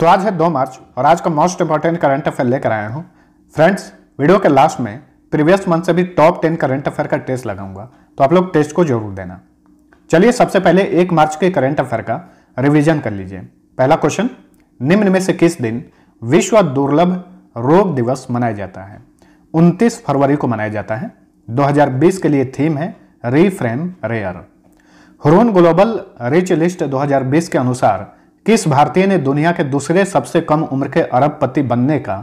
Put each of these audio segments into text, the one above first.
तो आज है दो मार्च और आज का मोस्ट इंपॉर्टेंट करंट अफेयर लेकर आया हूँ फ्रेंड्स वीडियो के लास्ट में प्रीवियस मंथ से भी टॉप टेन करंट अफेयर का टेस्ट लगाऊंगा तो आप लोग टेस्ट को जरूर देना चलिए सबसे पहले एक मार्च के करंट अफेयर का रिविजन कर लीजिए पहला क्वेश्चन निम्न में से किस दिन विश्व दुर्लभ रोग दिवस मनाया जाता है उनतीस फरवरी को मनाया जाता है 2020 के लिए थीम है reframe rare Hurun global rich list 2020 के अनुसार किस भारतीय ने दुनिया के दूसरे सबसे कम उम्र के अरबपति बनने का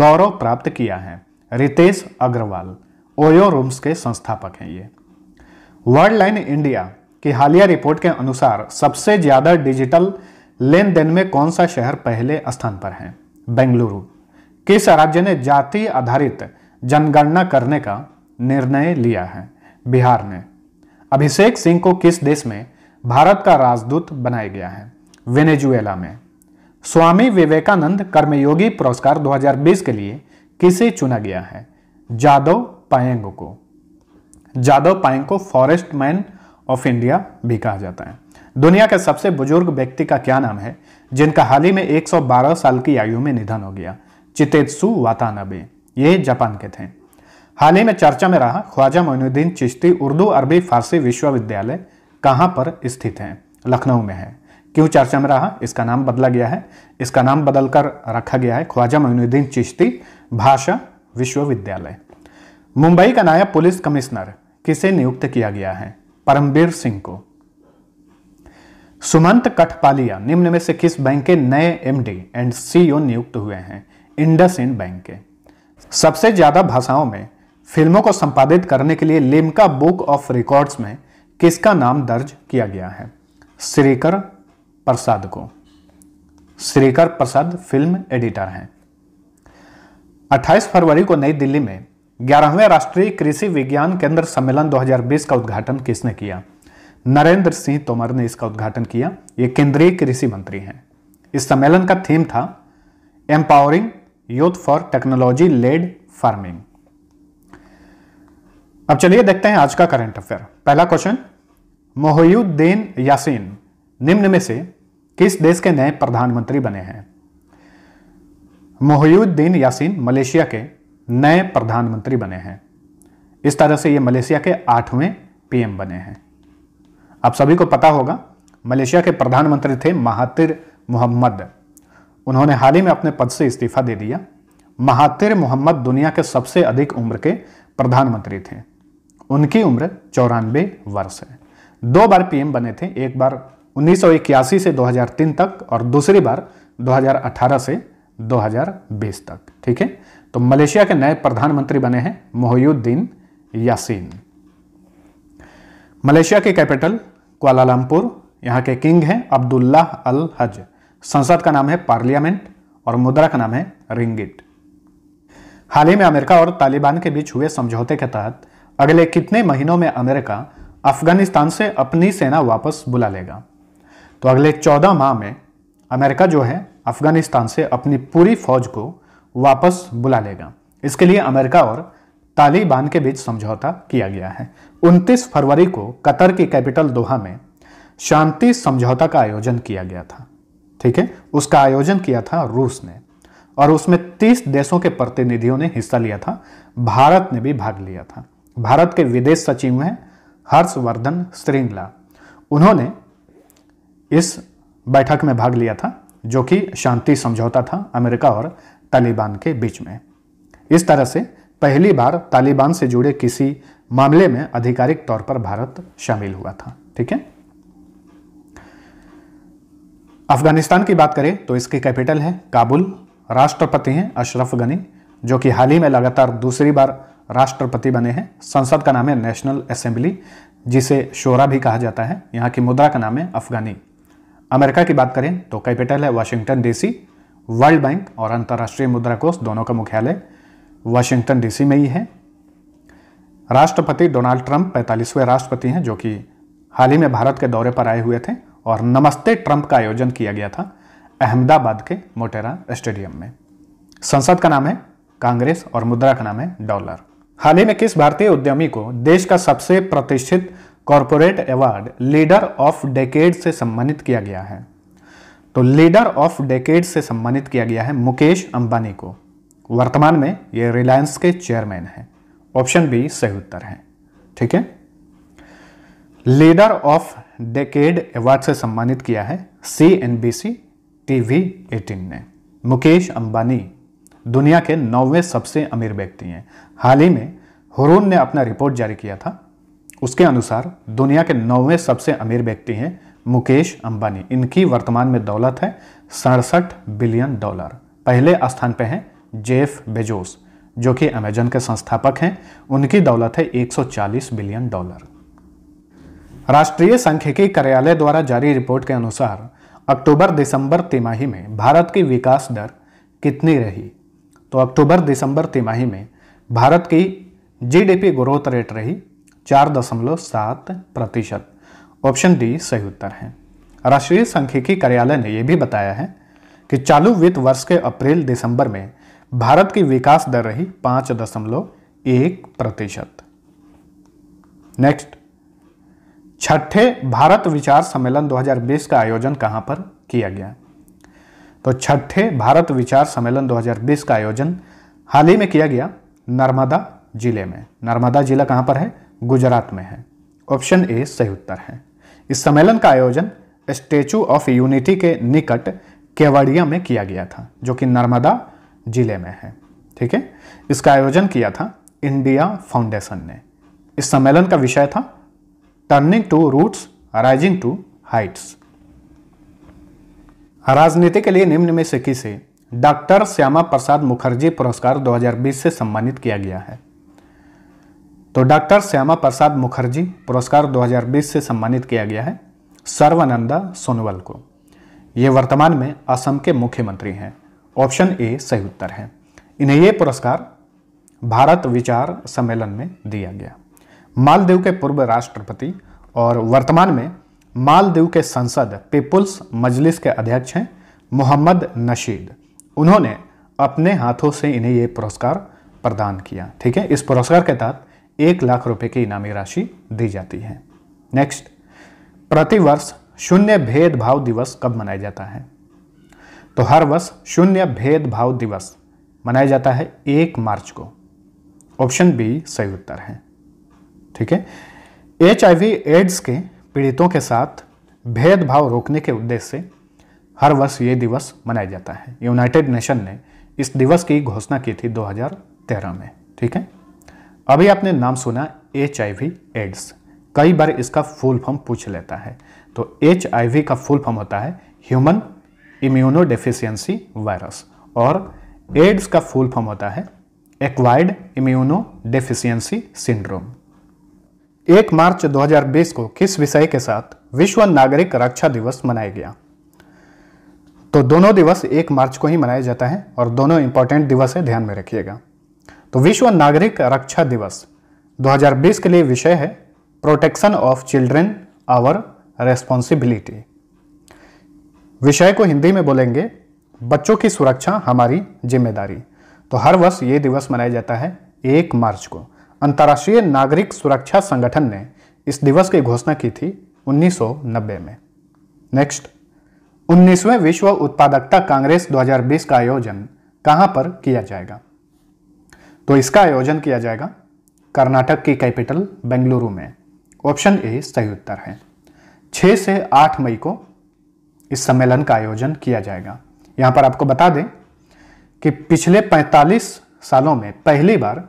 गौरव प्राप्त किया है रितेश अग्रवाल ओयो रूम्स के संस्थापक हैं ये वर्ल्ड लाइन इंडिया की हालिया रिपोर्ट के अनुसार सबसे ज़्यादा डिजिटल लेन देन में कौन सा शहर पहले स्थान पर है बेंगलुरु किस राज्य ने जाति आधारित जनगणना करने का निर्णय लिया है बिहार ने अभिषेक सिंह को किस देश में भारत का राजदूत बनाया गया है वेनेजुएला में स्वामी विवेकानंद कर्मयोगी पुरस्कार 2020 के लिए किसे चुना गया है जादव पायंग को जादव पायंग को फॉरेस्ट मैन ऑफ इंडिया भी कहा जाता है दुनिया के सबसे बुजुर्ग व्यक्ति का क्या नाम है जिनका हाल ही में 112 साल की आयु में निधन हो गया चितेत्सु वातानबे ये जापान के थे हाल ही में चर्चा में रहा ख्वाजा मोइनुद्दीन चिश्ती उर्दू अरबी फारसी विश्वविद्यालय कहाँ पर स्थित है लखनऊ में है क्यों चर्चा में रहा इसका नाम बदला गया है इसका नाम बदलकर रखा गया है ख्वाजा मोइनुद्दीन चिश्ती भाषा विश्वविद्यालय मुंबई का नया पुलिस कमिश्नर किसे नियुक्त किया गया है परमबीर सिंह को सुमंत कठपालिया निम्न में से किस बैंक के नए एमडी एंड सीईओ नियुक्त हुए हैं इंडस इंड बैंक के सबसे ज्यादा भाषाओं में फिल्मों को संपादित करने के लिए लिम्का बुक ऑफ रिकॉर्ड्स में किसका नाम दर्ज किया गया है श्रीकर प्रसाद को श्रीकर प्रसाद फिल्म एडिटर हैं 28 फरवरी को नई दिल्ली में ग्यारहवें राष्ट्रीय कृषि विज्ञान केंद्र सम्मेलन 2020 का उद्घाटन किसने किया नरेंद्र सिंह तोमर ने इसका उद्घाटन किया ये केंद्रीय कृषि मंत्री हैं इस सम्मेलन का थीम था empowering youth for technology led farming अब चलिए देखते हैं आज का करंट अफेयर पहला क्वेश्चन मोहयुद्दीन यासीन निम्न में से किस देश के नए प्रधानमंत्री बने हैं मोहयुद्दीन यासीन मलेशिया के नए प्रधानमंत्री बने हैं इस तरह से ये मलेशिया के आठवें पीएम बने हैं आप सभी को पता होगा मलेशिया के प्रधानमंत्री थे महातिर मोहम्मद उन्होंने हाल ही में अपने पद से इस्तीफा दे दिया महातिर मोहम्मद दुनिया के सबसे अधिक उम्र के प्रधानमंत्री थे उनकी उम्र चौरानवे वर्ष है दो बार पीएम बने थे एक बार 1981 से 2003 तक और दूसरी बार 2018 से 2020 तक ठीक है तो मलेशिया के नए प्रधानमंत्री बने हैं मोहयुद्दीन यासीन मलेशिया के कैपिटल क्वालालमपुर यहां के किंग हैं अब्दुल्लाह अल हज संसद का नाम है पार्लियामेंट और मुद्रा का नाम है रिंगिट हाल ही में अमेरिका और तालिबान के बीच हुए समझौते के तहत अगले कितने महीनों में अमेरिका अफगानिस्तान से अपनी सेना वापस बुला लेगा तो अगले चौदह माह में अमेरिका जो है अफगानिस्तान से अपनी पूरी फौज को वापस बुला लेगा इसके लिए अमेरिका और तालिबान के बीच समझौता किया गया है 29 फरवरी को कतर की कैपिटल दोहा में शांति समझौता का आयोजन किया गया था ठीक है उसका आयोजन किया था रूस ने और उसमें 30 देशों के प्रतिनिधियों ने हिस्सा लिया था भारत ने भी भाग लिया था भारत के विदेश सचिव हैं हर्षवर्धन श्रृंगला उन्होंने इस बैठक में भाग लिया था जो कि शांति समझौता था अमेरिका और तालिबान के बीच में इस तरह से पहली बार तालिबान से जुड़े किसी मामले में आधिकारिक तौर पर भारत शामिल हुआ था ठीक है अफगानिस्तान की बात करें तो इसके कैपिटल है काबुल राष्ट्रपति हैं अशरफ गनी जो कि हाल ही में लगातार दूसरी बार राष्ट्रपति बने हैं संसद का नाम है नेशनल असेंबली जिसे शोरा भी कहा जाता है यहाँ की मुद्रा का नाम है अफगानी अमेरिका की बात करें तो कैपिटल है वाशिंगटन डीसी वर्ल्ड बैंक और अंतर्राष्ट्रीय मुद्रा कोष दोनों का मुख्यालय वाशिंगटन डीसी में ही है राष्ट्रपति डोनाल्ड ट्रंप पैंतालीसवें राष्ट्रपति हैं जो कि हाल ही में भारत के दौरे पर आए हुए थे और नमस्ते ट्रंप का आयोजन किया गया था अहमदाबाद के मोटेरा स्टेडियम में संसद का नाम है कांग्रेस और मुद्रा का नाम है डॉलर हाल ही में किस भारतीय उद्यमी को देश का सबसे प्रतिष्ठित corporate award leader of decade से सम्मानित किया गया है तो लीडर ऑफ डेकेड से सम्मानित किया गया है मुकेश अंबानी को वर्तमान में ये रिलायंस के चेयरमैन हैं ऑप्शन बी सही उत्तर है ठीक है लीडर ऑफ डेकेड अवार्ड से सम्मानित किया है C N B C TV eighteen ने मुकेश अंबानी दुनिया के नौवें सबसे अमीर व्यक्ति हैं हाल ही में हुरून ने अपना रिपोर्ट जारी किया था उसके अनुसार दुनिया के नौवें सबसे अमीर व्यक्ति हैं मुकेश अंबानी इनकी वर्तमान में दौलत है सड़सठ बिलियन डॉलर पहले स्थान पे हैं जेफ बेजोस जो कि अमेजन के संस्थापक हैं उनकी दौलत है 140 बिलियन डॉलर राष्ट्रीय सांख्यिकी कार्यालय द्वारा जारी रिपोर्ट के अनुसार अक्टूबर दिसंबर तिमाही में भारत की विकास दर कितनी रही तो अक्टूबर दिसंबर तिमाही में भारत की जीडीपी ग्रोथ रेट रही चार दशमलव सात प्रतिशत ऑप्शन डी सही उत्तर है राष्ट्रीय सांख्यिकी कार्यालय ने यह भी बताया है कि चालू वित्त वर्ष के अप्रैल दिसंबर में भारत की विकास दर रही पांच दशमलव एक प्रतिशत नेक्स्ट छठे भारत विचार सम्मेलन 2020 का आयोजन कहां पर किया गया तो छठे भारत विचार सम्मेलन 2020 का आयोजन हाल ही में किया गया नर्मदा जिले में नर्मदा जिला कहां पर है गुजरात में है ऑप्शन ए सही उत्तर है इस सम्मेलन का आयोजन स्टेचू ऑफ यूनिटी के निकट केवड़िया में किया गया था जो कि नर्मदा जिले में है ठीक है इसका आयोजन किया था इंडिया फाउंडेशन ने इस सम्मेलन का विषय था turning to roots rising to heights राजनीति के लिए निम्न में से किसे डॉक्टर श्यामा प्रसाद मुखर्जी पुरस्कार 2020 से सम्मानित किया गया है तो डॉक्टर श्यामा प्रसाद मुखर्जी पुरस्कार 2020 से सम्मानित किया गया है सर्वानंदा सोनोवाल को ये वर्तमान में असम के मुख्यमंत्री हैं ऑप्शन ए सही उत्तर है इन्हें ये पुरस्कार भारत विचार सम्मेलन में दिया गया मालदीव के पूर्व राष्ट्रपति और वर्तमान में मालदीव के संसद पीपुल्स मजलिस के अध्यक्ष हैं मोहम्मद नशीद उन्होंने अपने हाथों से इन्हें ये पुरस्कार प्रदान किया ठीक है इस पुरस्कार के तहत एक लाख रुपए की इनामी राशि दी जाती है नेक्स्ट प्रतिवर्ष शून्य भेदभाव दिवस कब मनाया जाता है तो हर वर्ष शून्य भेदभाव दिवस मनाया जाता है एक मार्च को ऑप्शन बी सही उत्तर है ठीक है एच एड्स के पीड़ितों के साथ भेदभाव रोकने के उद्देश्य से हर वर्ष ये दिवस मनाया जाता है यूनाइटेड नेशन ने इस दिवस की घोषणा की थी 2013 में ठीक है अभी आपने नाम सुना एच एड्स कई बार इसका फुल फॉर्म पूछ लेता है तो एच का फुल फॉर्म होता है ह्यूमन इम्यूनो डेफिशियंसी वायरस और एड्स का फुल फॉर्म होता है एक्वायर्ड इम्यूनो डेफिशियंसी सिंड्रोम एक मार्च 2020 को किस विषय के साथ विश्व नागरिक रक्षा दिवस मनाया गया तो दोनों दिवस एक मार्च को ही मनाया जाता है और दोनों इंपॉर्टेंट दिवस है ध्यान में रखिएगा तो विश्व नागरिक रक्षा दिवस 2020 के लिए विषय है protection of children our responsibility विषय को हिंदी में बोलेंगे बच्चों की सुरक्षा हमारी जिम्मेदारी तो हर वर्ष ये दिवस मनाया जाता है एक मार्च को अंतर्राष्ट्रीय नागरिक सुरक्षा संगठन ने इस दिवस की घोषणा की थी 1990 में नेक्स्ट 19वें विश्व उत्पादकता कांग्रेस 2020 का आयोजन कहां पर किया जाएगा तो इसका आयोजन किया जाएगा कर्नाटक की कैपिटल बेंगलुरु में ऑप्शन ए सही उत्तर है 6 से 8 मई को इस सम्मेलन का आयोजन किया जाएगा यहां पर आपको बता दें कि पिछले 45 सालों में पहली बार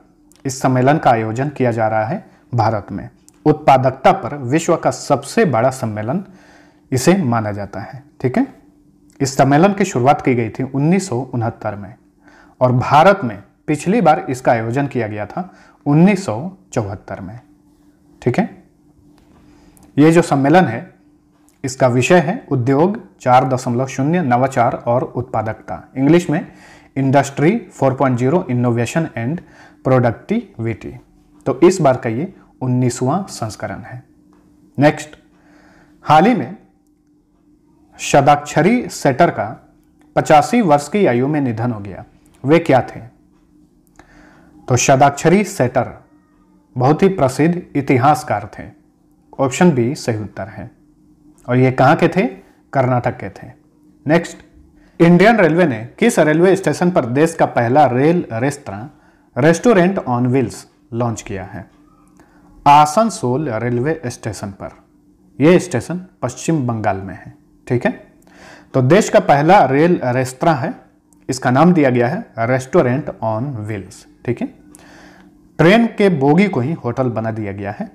इस सम्मेलन का आयोजन किया जा रहा है भारत में उत्पादकता पर विश्व का सबसे बड़ा सम्मेलन इसे माना जाता है ठीक है इस सम्मेलन की शुरुआत की गई थी उन्नीस में और भारत में पिछली बार इसका आयोजन किया गया था उन्नीस में ठीक है ये जो सम्मेलन है इसका विषय है उद्योग चार दशमलव शून्य नवाचार और उत्पादकता इंग्लिश में इंडस्ट्री 4.0 इनोवेशन एंड प्रोडक्टिविटी तो इस बार का ये उन्नीसवां संस्करण है नेक्स्ट हाल ही में शदाक्षरी सेटर का पचासी वर्ष की आयु में निधन हो गया वे क्या थे तो शदाक्षरी सेटर बहुत ही प्रसिद्ध इतिहासकार थे ऑप्शन बी सही उत्तर है और ये कहां के थे कर्नाटक के थे नेक्स्ट इंडियन रेलवे ने किस रेलवे स्टेशन पर देश का पहला rail restaurant restaurant on wheels launch किया है आसनसोल रेलवे स्टेशन पर यह स्टेशन पश्चिम बंगाल में है ठीक है तो देश का पहला रेल रेस्तरा है इसका नाम दिया गया है रेस्टोरेंट ऑन व्हील्स ठीक है ट्रेन के बोगी को ही होटल बना दिया गया है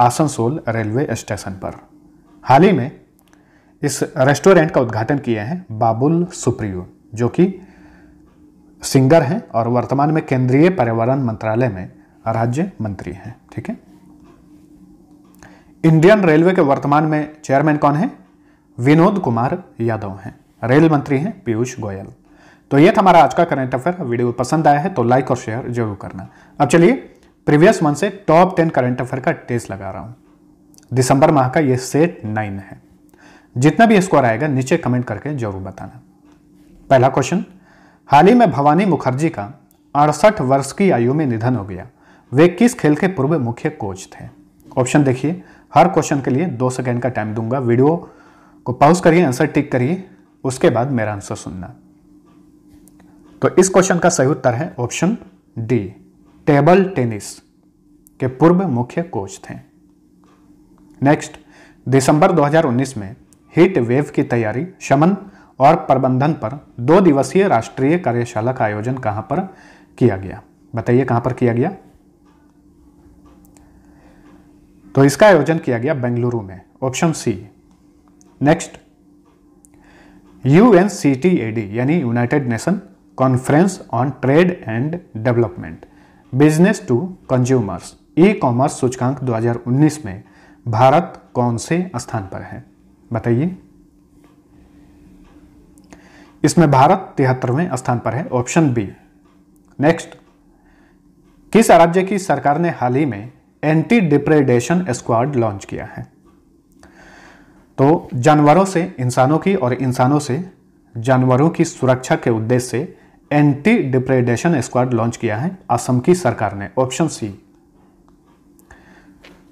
आसनसोल रेलवे स्टेशन पर हाल ही में इस रेस्टोरेंट का उद्घाटन किए हैं बाबुल सुप्रियो जो कि सिंगर हैं और वर्तमान में केंद्रीय पर्यावरण मंत्रालय में राज्य मंत्री हैं ठीक है इंडियन रेलवे के वर्तमान में चेयरमैन कौन है विनोद कुमार यादव हैं रेल मंत्री हैं पीयूष गोयल तो ये था हमारा आज का करंट अफेयर वीडियो पसंद आया है तो लाइक और शेयर जरूर करना अब चलिए प्रीवियस मंथ से टॉप टेन करंट अफेयर का टेस्ट लगा रहा हूं दिसंबर माह का ये सेट नाइन है जितना भी स्कोर आएगा नीचे कमेंट करके जरूर बताना पहला क्वेश्चन हाल ही में भवानी मुखर्जी का अड़सठ वर्ष की आयु में निधन हो गया वे किस खेल के पूर्व मुख्य कोच थे ऑप्शन देखिए हर क्वेश्चन के लिए दो सेकेंड का टाइम दूंगा वीडियो को पॉज करिए आंसर टिक करिए उसके बाद मेरा आंसर सुनना तो इस क्वेश्चन का सही उत्तर है ऑप्शन डी टेबल टेनिस के पूर्व मुख्य कोच थे नेक्स्ट दिसंबर 2019 में हीट वेव की तैयारी शमन और प्रबंधन पर दो दिवसीय राष्ट्रीय कार्यशाला का आयोजन कहां पर किया गया बताइए कहां पर किया गया तो इसका आयोजन किया गया बेंगलुरु में ऑप्शन सी नेक्स्ट यूएनसीटीएडी यानी United Nation conference on trade and development business to consumers e commerce सूचकांक 2019 में भारत कौन से स्थान पर है बताइए इसमें भारत तिहत्तरवें स्थान पर है ऑप्शन बी नेक्स्ट किस राज्य की सरकार ने हाल ही में एंटी डिप्रेडेशन स्क्वाड लॉन्च किया है तो जानवरों से इंसानों की और इंसानों से जानवरों की सुरक्षा के उद्देश्य से एंटी डिप्रेडेशन स्क्वाड लॉन्च किया है असम की सरकार ने ऑप्शन सी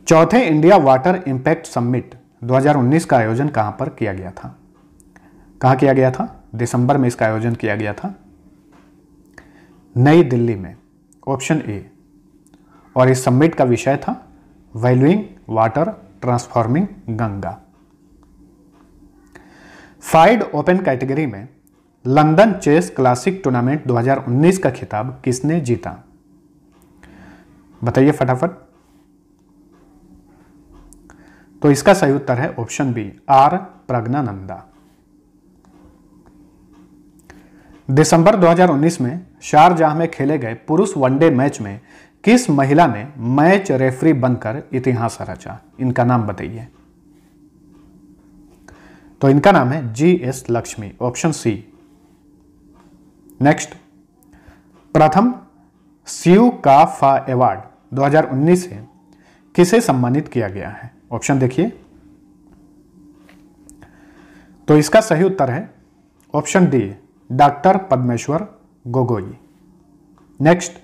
चौथे इंडिया वाटर इंपैक्ट समिट 2019 का आयोजन कहां पर किया गया था कहां किया गया था दिसंबर में इसका आयोजन किया गया था नई दिल्ली में ऑप्शन ए और इस समिट का विषय था valuing water transforming Ganga FIDE open category में लंदन चेस क्लासिक टूर्नामेंट 2019 का खिताब किसने जीता बताइए फटाफट तो इसका सही उत्तर है ऑप्शन बी आर प्रज्ञानंदा दिसंबर 2019 में शारजाह में खेले गए पुरुष वनडे मैच में किस महिला ने मैच रेफरी बनकर इतिहास रचा इनका नाम बताइए तो इनका नाम है G S Lakshmi option C next प्रथम सीयू का फा अवार्ड 2019 से किसे सम्मानित किया गया है ऑप्शन देखिए तो इसका सही उत्तर है option D doctor Padmeshwar Gogoi next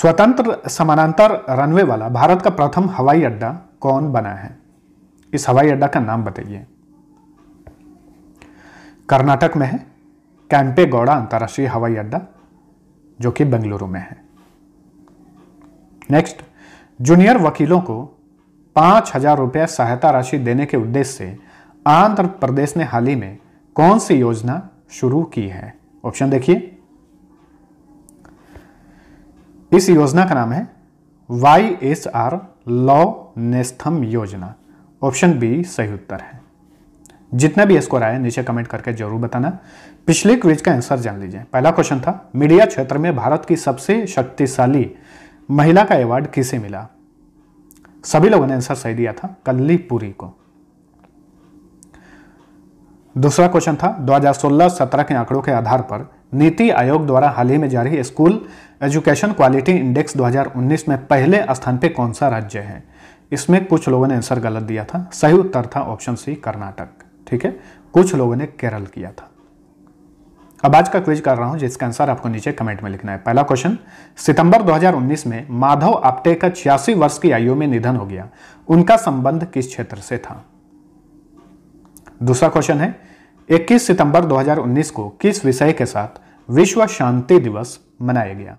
स्वतंत्र समानांतर रनवे वाला भारत का प्रथम हवाई अड्डा कौन बना है इस हवाई अड्डा का नाम बताइए कर्नाटक में है कैंपे गौड़ा अंतर्राष्ट्रीय हवाई अड्डा जो कि बेंगलुरु में है नेक्स्ट जूनियर वकीलों को पांच हजार रुपये सहायता राशि देने के उद्देश्य से आंध्र प्रदेश ने हाल ही में कौन सी योजना शुरू की है ऑप्शन देखिए इस योजना का नाम है Y S R law Nestham योजना ऑप्शन बी सही उत्तर है जितना भी स्कोर आया नीचे कमेंट करके जरूर बताना पिछले क्विज का आंसर जान लीजिए पहला क्वेश्चन था मीडिया क्षेत्र में भारत की सबसे शक्तिशाली महिला का अवार्ड किसे मिला सभी लोगों ने आंसर सही दिया था कल्ली पुरी को दूसरा क्वेश्चन था 2016-17 के आंकड़ों के आधार पर नीति आयोग द्वारा हाल ही में जारी स्कूल एजुकेशन क्वालिटी इंडेक्स 2019 में पहले स्थान पर कौन सा राज्य है इसमें कुछ लोगों ने आंसर गलत दिया था सही उत्तर था ऑप्शन सी कर्नाटक ठीक है कुछ लोगों ने केरल किया था अब आज का क्विज कर रहा हूं जिसका आंसर आपको नीचे कमेंट में लिखना है पहला क्वेश्चन सितंबर 2019 में माधव आपटे का छियासी वर्ष की आयु में निधन हो गया उनका संबंध किस क्षेत्र से था दूसरा क्वेश्चन है 21 सितंबर 2019 को किस विषय के साथ विश्व शांति दिवस मनाया गया